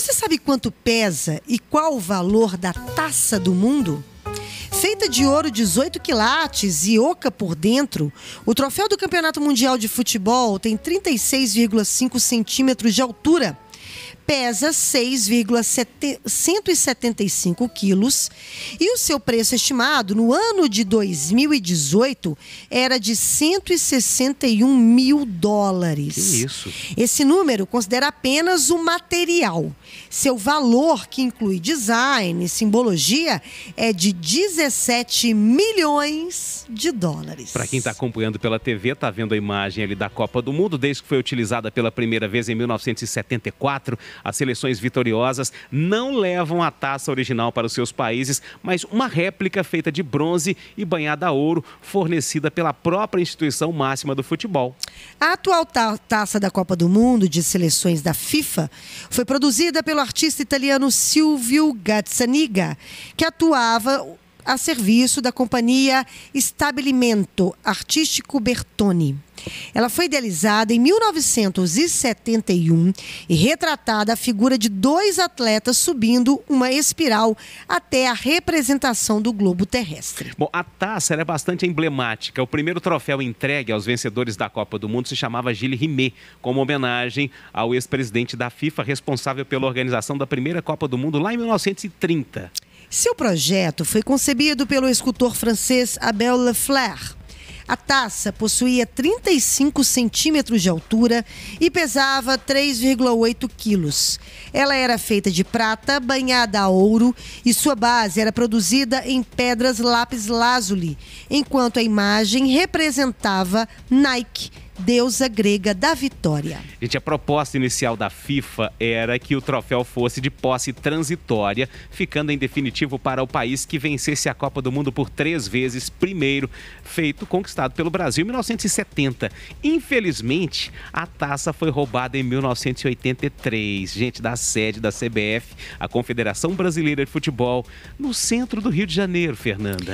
Você sabe quanto pesa e qual o valor da taça do mundo? Feita de ouro 18 quilates e oca por dentro, o troféu do Campeonato Mundial de Futebol tem 36,5 centímetros de altura pesa 6,175 quilos e o seu preço estimado no ano de 2018 era de 161 mil dólares. Que isso? Esse número considera apenas o material. Seu valor, que inclui design e simbologia, é de 17 milhões de dólares. Para quem está acompanhando pela TV, está vendo a imagem ali da Copa do Mundo, desde que foi utilizada pela primeira vez em 1974 as seleções vitoriosas não levam a taça original para os seus países, mas uma réplica feita de bronze e banhada a ouro, fornecida pela própria instituição máxima do futebol. A atual ta taça da Copa do Mundo de seleções da FIFA foi produzida pelo artista italiano Silvio Gazzaniga, que atuava a serviço da companhia Estabelimento Artístico Bertoni. Ela foi idealizada em 1971 e retratada a figura de dois atletas subindo uma espiral até a representação do globo terrestre. Bom, a taça é bastante emblemática. O primeiro troféu entregue aos vencedores da Copa do Mundo se chamava Gilles Rimet, como homenagem ao ex-presidente da FIFA responsável pela organização da primeira Copa do Mundo lá em 1930. Seu projeto foi concebido pelo escultor francês Abel Lefleur. A taça possuía 35 centímetros de altura e pesava 3,8 quilos. Ela era feita de prata banhada a ouro e sua base era produzida em pedras lápis lazuli, enquanto a imagem representava Nike, deusa grega da vitória. Gente, a proposta inicial da FIFA era que o troféu fosse de posse transitória, ficando em definitivo para o país que vencesse a Copa do Mundo por três vezes, primeiro feito conquistado pelo Brasil em 1970. Infelizmente, a taça foi roubada em 1983. Gente, da sede da CBF, a Confederação Brasileira de Futebol, no centro do Rio de Janeiro, Fernanda.